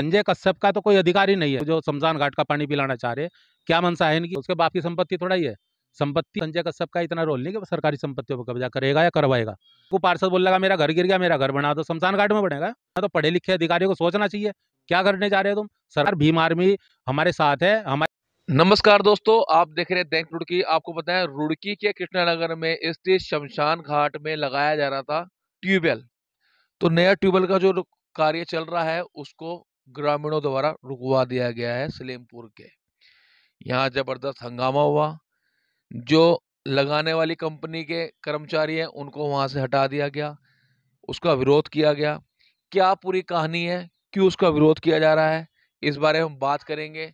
संजय कश्यप का तो कोई अधिकार ही नहीं है जो शमशान घाट का पानी पिलाना चाह रहे क्या मनसा है इनकी उसके बाप की संपत्ति थोड़ा ही है संपत्ति संजय कश्यप का इतना रोल नहीं कि वो सरकारी संपत्तियों पर कब्जा करेगा या करवाएगा वो पार्षद बोल लगा मेरा घर गिर गया मेरा घर बना दो शमशान घाट में बनेगा तो पढ़े लिखे अधिकारियों को सोचना चाहिए क्या करने जा रहे हो तुम सरकार भीम आर्मी हमारे साथ है हमारे नमस्कार दोस्तों आप देख रहे हैं दैंक रुड़की आपको पता है रुड़की के कृष्णानगर में स्थित शमशान घाट में लगाया जा रहा था ट्यूबवेल तो नया ट्यूबवेल का जो कार्य चल रहा है उसको ग्रामीणों द्वारा रुकवा दिया गया है सलेमपुर के यहाँ जबरदस्त हंगामा हुआ जो लगाने वाली कंपनी के कर्मचारी हैं उनको वहाँ से हटा दिया गया उसका विरोध किया गया क्या पूरी कहानी है क्यों उसका विरोध किया जा रहा है इस बारे में हम बात करेंगे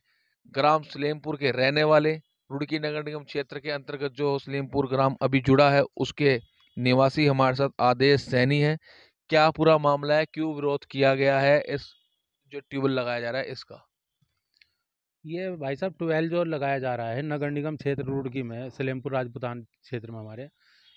ग्राम सलेमपुर के रहने वाले रुड़की नगर निगम क्षेत्र के अंतर्गत जो सलेमपुर ग्राम अभी जुड़ा है उसके निवासी हमारे साथ आदेश सैनी है क्या पूरा मामला है क्यों विरोध किया गया है इस जो ट्यूबवेल लगाया जा रहा है इसका ये भाई साहब ट्वेल जो लगाया जा रहा है नगर निगम क्षेत्र रुड़की में सलेमपुर राजपुतान क्षेत्र में हमारे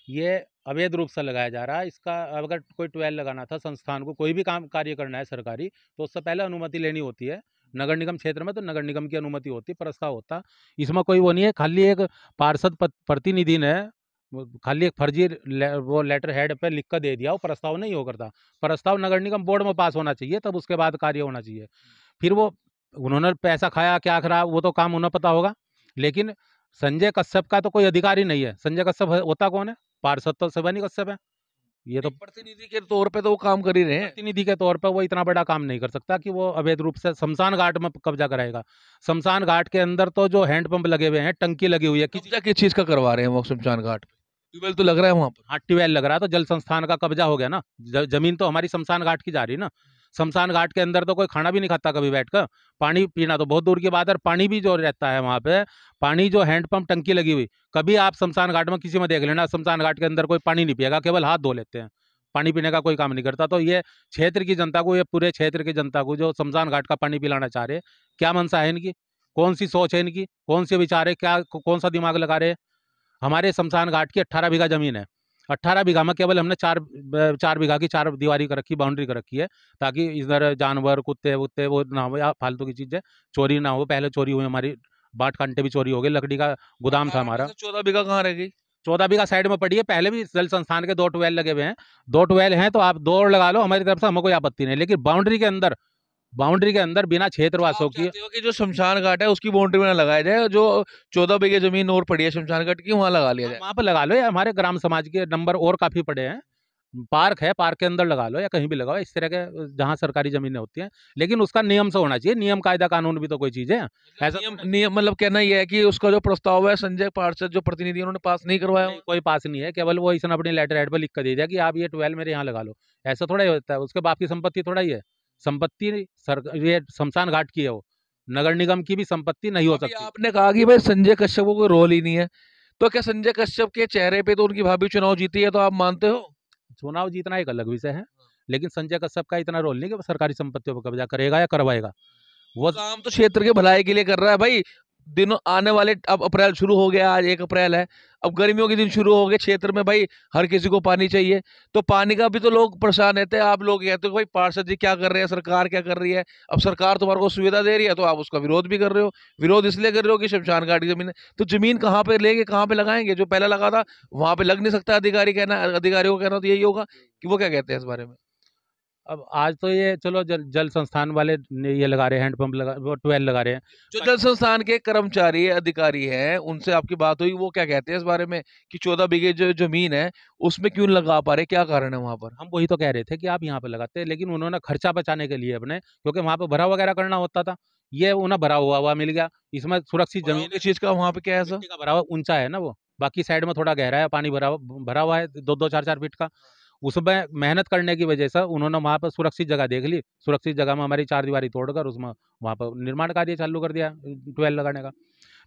ये अवैध रूप से लगाया जा रहा है इसका अगर कोई ट्वेल लगाना था संस्थान को कोई भी काम कार्य करना है सरकारी तो उससे पहले अनुमति लेनी होती है नगर निगम क्षेत्र में तो नगर निगम की अनुमति होती प्रस्ताव होता इसमें कोई वो नहीं है खाली एक पार्षद प्रतिनिधि ने खाली एक फर्जी ले, वो लेटर हेड पर लिख कर दे दिया वो प्रस्ताव नहीं हो करता प्रस्ताव नगर निगम बोर्ड में पास होना चाहिए तब उसके बाद कार्य होना चाहिए फिर वो उन्होंने पैसा खाया क्या खराब वो तो काम उन्हें पता होगा लेकिन संजय कश्यप का तो कोई अधिकारी नहीं है संजय कश्यप होता कौन है पार्षद तो सवानी कश्यप है ये तो प्रतिनिधि के तौर पे तो वो काम कर ही रहे हैं प्रतिनिधि के तौर पे वो इतना बड़ा काम नहीं कर सकता कि वो अवैध रूप से शमशान घाट में कब्जा कराएगा शमशान घाट के अंदर तो जो हैंडपंप लगे हुए हैं टंकी लगी हुई है किस किस चीज का करवा रहे हैं वो शमशान घाट ट्यूबवेल तो लग रहा है वहाँ पर हाँ ट्यूबवेल लग रहा है तो जल संस्थान का कब्जा हो गया ना जमीन तो हमारी शमशान घाट की जा रही है ना शमशान घाट के अंदर तो कोई खाना भी नहीं खाता कभी बैठ कर पानी पीना तो बहुत दूर की बात है पानी भी जो रहता है वहाँ पे पानी जो हैंडपम्प टंकी लगी हुई कभी आप शमशान घाट में किसी में देख लेना शमशान घाट के अंदर कोई पानी नहीं पिएगा केवल हाथ धो लेते हैं पानी पीने का कोई काम नहीं करता तो ये क्षेत्र की जनता को ये पूरे क्षेत्र की जनता को जो शमशान घाट का पानी पिलाना चाह रहे क्या मनसा है इनकी कौन सी सोच है इनकी कौन से विचार है क्या कौन सा दिमाग लगा रहे हैं हमारे शमशान घाट की अट्ठारह बीघा जमीन है अट्ठारह बीघा में केवल हमने चार चार बीघा की चार दीवारी कर रखी बाउंड्री कर रखी है ताकि इधर जानवर कुत्ते वुत्ते वो ना हो या फालतू की चीज़ें चोरी ना हो पहले चोरी हुई हमारी बाट कांटे भी चोरी हो गए लकड़ी का गोदाम था हमारा तो चौदह बीघा कहाँ रह गई चौदह बीघा साइड में पड़ी है पहले भी जल संस्थान के दो ट्वेल लगे हुए हैं दो ट्वेल हैं तो आप दौड़ लगा लो हमारी तरफ से हमें कोई आपत्ति नहीं लेकिन बाउंड्री के अंदर बाउंड्री के अंदर बिना क्षेत्रवासों की कि जो शमशान घाट है उसकी बाउंड्री में लगाया जाए जो चौदह बीघे जमीन और पड़ी है शमशान घाट की वहाँ लगा लिया हाँ, जाए वहाँ पर लगा लो या हमारे ग्राम समाज के नंबर और काफ़ी पड़े हैं पार्क है पार्क के अंदर लगा लो या कहीं भी लगाओ इस तरह के जहाँ सरकारी जमीनें होती हैं लेकिन उसका नियम से होना चाहिए नियम कायदा कानून भी तो कोई चीज़ है मतलब ऐसा नियम नियम मतलब कहना ही है कि उसका जो प्रस्ताव है संजय पार्षद जो प्रतिनिधि उन्होंने पास नहीं करवाया कोई पास नहीं है केवल वो इसने अपनी लेटर हेड पर लिख कर दे दिया कि आप ये ट्वेल्व मेरे यहाँ लगा लो ऐसा थोड़ा ही होता है उसके बाप की संपत्ति थोड़ा ही है संपत्ति ये शमशान घाट की है वो नगर निगम की भी संपत्ति नहीं हो सकती आपने कहा कि भाई संजय कश्यप को कोई रोल ही नहीं है तो क्या संजय कश्यप के चेहरे पे तो उनकी भाभी चुनाव जीती है तो आप मानते हो चुनाव जीतना एक अलग विषय है हाँ। लेकिन संजय कश्यप का इतना रोल नहीं कि सरकारी संपत्तियों पर कब्जा करेगा या करवाएगा वो काम तो क्षेत्र के भलाई के लिए कर रहा है भाई दिनों आने वाले अब अप्रैल शुरू हो गया आज एक अप्रैल है अब गर्मियों के दिन शुरू हो गए क्षेत्र में भाई हर किसी को पानी चाहिए तो पानी का भी तो लोग परेशान रहते हैं आप लोग कहते हो भाई पार्षद जी क्या कर रहे हैं सरकार क्या कर रही है अब सरकार तुम्हारे को सुविधा दे रही है तो आप उसका विरोध भी कर रहे हो विरोध इसलिए कर रहे हो कि शमशान घाट की जमीन तो जमीन कहाँ पर लेंगे कहाँ पर लगाएंगे जो पहला लगा था वहाँ पर लग नहीं सकता अधिकारी कहना अधिकारियों का कहना तो यही होगा कि वो क्या कहते हैं इस बारे में अब आज तो ये चलो जल, जल संस्थान वाले ये लगा रहे हैं हैंडपंप लगा वो ट्वेल्व लगा रहे हैं जो जल संस्थान के कर्मचारी अधिकारी हैं उनसे आपकी बात हुई वो क्या कहते हैं इस बारे में कि चौदह बीघे जो जमीन है उसमें क्यों लगा पा रहे क्या कारण है वहाँ पर हम वही तो कह रहे थे कि आप यहाँ पर लगाते हैं लेकिन उन्होंने खर्चा बचाने के लिए अपने क्योंकि वहाँ पर भरा वगैरह करना होता था ये उन्हें भरा हुआ हुआ मिल गया इसमें सुरक्षित जमीन चीज का वहाँ पे क्या है सर भरा हुआ ऊंचा है ना वो बाकी साइड में थोड़ा गहरा है पानी भरा भरा हुआ है दो दो चार चार फीट का हाँ। उसमें मेहनत करने की वजह से उन्होंने वहाँ पर सुरक्षित जगह देख ली सुरक्षित जगह में हमारी चार दीवारी तोड़कर उसमें वहाँ पर निर्माण कार्य चालू कर दिया ट्वेल लगाने का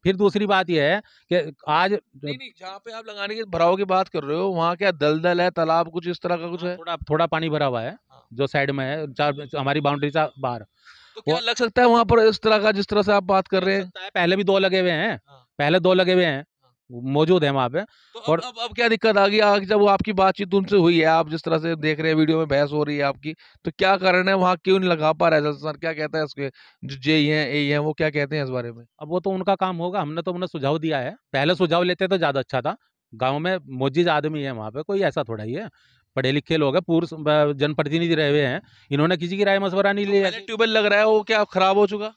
फिर दूसरी बात यह है कि आज नहीं नहीं जहाँ पे आप लगाने के भराव की बात कर रहे हो वहाँ क्या दलदल है तालाब कुछ इस तरह का कुछ हाँ, है थोड़ा थोड़ा पानी भरा हुआ है हाँ। जो साइड में है चार हमारी बाउंड्री से बाहर तो क्या लग सकता है वहाँ पर इस तरह का जिस तरह से आप बात कर रहे हैं पहले भी दो लगे हुए हैं हाँ। पहले दो लगे हुए हैं मौजूद है वहाँ पे तो और अब, अब क्या दिक्कत आ गई आज जब वो आपकी बातचीत उनसे हुई है आप जिस तरह से देख रहे हैं वीडियो में बहस हो रही है आपकी तो क्या कारण है वहाँ क्यों नहीं लगा पा रहा है सर क्या कहता है इसके जो जे हैं ए हैं वो क्या कहते हैं इस बारे में अब वो तो उनका काम होगा हमने तो उन्हें सुझाव दिया है पहले सुझाव लेते तो ज़्यादा अच्छा था गाँव में मोजिज आदमी है वहाँ पे कोई ऐसा थोड़ा ही है पढ़े लिखे लोग हैं पूर्व जनप्रतिनिधि रहे हुए हैं इन्होंने किसी की राय मशवरा नहीं तो लिया ट्यूबवेल लग रहा है वो क्या खराब हो चुका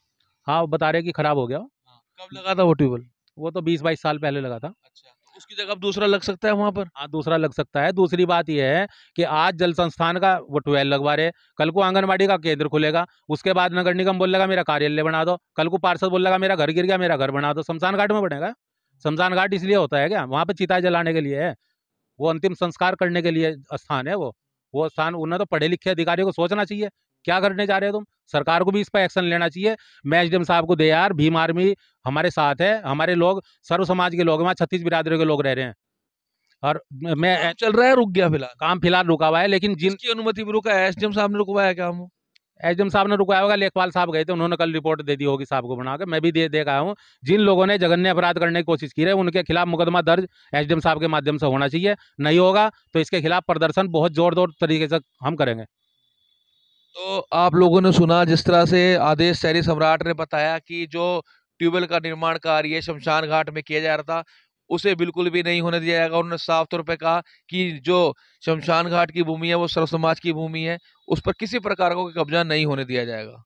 हाँ बता रहे कि खराब हो गया हाँ, कब लगा था वो ट्यूबवेल वो तो बीस बाईस साल पहले लगा था अच्छा तो उसकी जगह अब दूसरा लग सकता है वहाँ पर हाँ दूसरा लग सकता है दूसरी बात यह है कि आज जल संस्थान का वो ट्वेल लगवा रहे कल को आंगनबाड़ी का केंद्र खुलेगा उसके बाद नगर निगम बोल लगा मेरा कार्यालय बना दो कल को पार्षद बोल लगा मेरा घर गिर गया मेरा घर बना दो शमशान घाट में बनेगा शमशान घाट इसलिए होता है क्या वहाँ पर चिता जलाने के लिए है वो अंतिम संस्कार करने के लिए स्थान है वो वो स्थान उन्हें तो पढ़े लिखे अधिकारियों को सोचना चाहिए क्या करने जा रहे हो तुम सरकार को भी इस पर एक्शन लेना चाहिए मैं एच साहब को दे यार भीम आर्मी हमारे साथ है हमारे लोग सर्व समाज के लोग वहाँ छत्तीस बिरादरी के लोग रह रहे हैं और मैं चल रहा है रुक गया फिलहाल काम फिलहाल रुका हुआ है लेकिन जिनकी अनुमति में रुका है एस साहब ने रुकवाया क्या हम एच साहब ने रुकाया होगा लेखपाल साहब गए थे उन्होंने कल रिपोर्ट दे दी होगी साहब को बना के मैं भी दे देख आया हूँ जिन लोगों ने जघन्य अपराध करने की कोशिश की है उनके खिलाफ मुकदमा दर्ज एच साहब के माध्यम से होना चाहिए नहीं होगा तो इसके खिलाफ प्रदर्शन बहुत जोर जोर तरीके से हम करेंगे तो आप लोगों ने सुना जिस तरह से आदेश शहरी सम्राट ने बताया कि जो ट्यूबवेल का निर्माण कार्य शमशान घाट में किया जा रहा था उसे बिल्कुल भी नहीं होने दिया जाएगा उन्होंने साफ तौर पर कहा कि जो शमशान घाट की भूमि है वो सर्व समाज की भूमि है उस पर किसी प्रकार का कब्जा नहीं होने दिया जाएगा